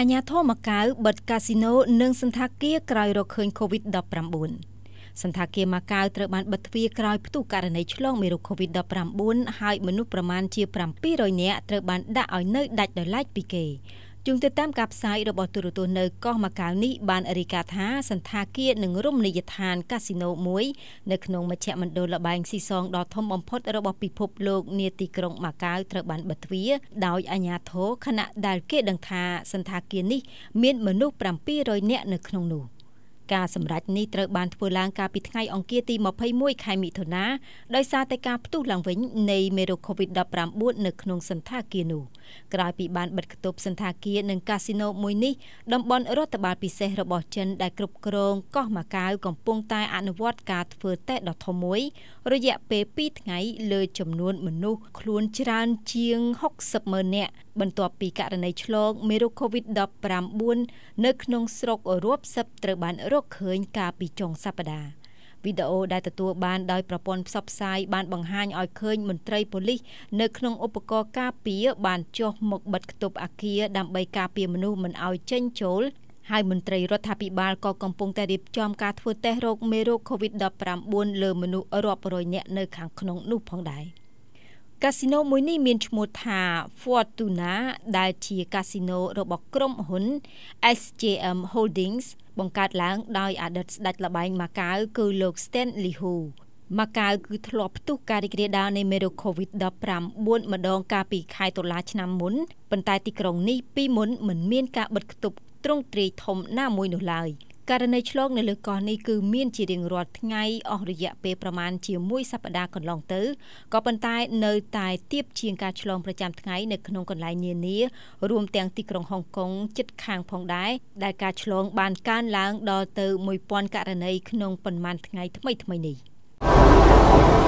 អាញាធរម៉ាកាវបិទកាស៊ីណូនិងសន្តាគារក្រោយរកឃើញ COVID-19 សន្តាគារម៉ាកាវត្រូវបានបិទទ្វារក្រោយផ្ទុះករណីឆ្លងមេរោគ COVID-19 ហើយមនុស្សប្រមាណជា700នាក់ត្រូវបានដាក់ឲ្យនៅដាច់ដោយឡែកពីគេយោងទៅតាមការផ្សាយរបស់ទូរទស្សន៍នៅកោះម៉ាកាវនេះបានរាយការណ៍ថាសន្តាគារនិងរមណីយដ្ឋានកាស៊ីណូមួយនៅក្នុងមជ្ឈមណ្ឌលលបែងស៊ីសងដ៏ធំបំផុតរបស់ពិភពលោកនាទីក្រុងម៉ាកាវត្រូវបានបិទទ្វារដោយអាជ្ញាធរខណៈដែលគេដឹងថាសន្តាគារនេះមានមនុស្ស700នាក់នៅក្នុងនោះ។ការសម្រេចនេះត្រូវបានធ្វើឡើងកាលពីថ្ងៃអង្គារទី21ខែមិថុនាដោយសារតែការផ្ទុះឡើងវិញនៃមេរោគ COVID-19 នៅក្នុងសន្តាគារនោះ។ក្រោយពីបានបិទគប់សន្តាគារនិងកាស៊ីណូមួយនេះតំបន់រដ្ឋបាលពិសេសរបស់ចិនដែលគ្រប់គ្រងកោះម៉ាកាវកំពុងតែអនុវត្តការធ្វើតេស្តដ៏ធំមួយរយៈពេល2ថ្ងៃលើចំនួនមនុស្សខ្លួនច្រើនជាង60ម៉ឺននាក់បន្ទាប់ពីករណីឆ្លងមេរោគ COVID-19 នៅក្នុងស្រុករាប់សិបត្រូវបានរកឃើញកាលពីចុងសប្តាហ៍វីដេអូដែលទទួលបានដោយប្រព័ន្ធផ្សព្វផ្សាយបានបង្ហាញឲ្យឃើញមន្ត្រីប៉ូលីសនៅក្នុងឧបករណ៍ការពារបានចុះមកបិទគប់អាគារដើម្បីការពារមនុស្សមិនឲ្យចេញចូលហើយមន្ត្រីរដ្ឋាភិបាលក៏កំពុងតែរៀបចំការធ្វើតេស្តរោគមេរោគ COVID-19 លើមនុស្សរាប់រយនាក់នៅខាងក្នុងនោះផងដែរ។កាស៊ីណូមួយនេះមានឈ្មោះថា Fortuna ដែលជាកាស៊ីណូរបស់ក្រុមហ៊ុន SJM Holdings បង្កើតឡើង ដោយអតីតស្ដេចលបែងម៉ាកាវគឺលោក Stanley Hu ម៉ាកាវគឺធ្លាប់ផ្ទុះការរីករាលដាលនៃមេរោគ COVID-19 ម្ដងកាលពីខែតុលាឆ្នាំមុនប៉ុន្តែទីក្រុងនេះពីមុនមិនមានការបិទគប់ទ្រង់ទ្រាយធំណាមួយនោះឡើយ។ករណីឆ្លងនៅលើកោះនេះគឺមានជារៀងរាល់ថ្ងៃ អស់រយៈពេលប្រមាណជាមួយសប្តាហ៍កន្លងទៅក៏ប៉ុន្តែនៅតែទៀបជាងការឆ្លងប្រចាំថ្ងៃនៅក្នុងកន្លែងនានារួមទាំងទីក្រុងហុងកុងជិតខាងផងដែរដែលការឆ្លងបានកើនឡើងដល់ទៅ1000ករណីក្នុងប៉ុន្មានថ្ងៃថ្មីៗនេះ។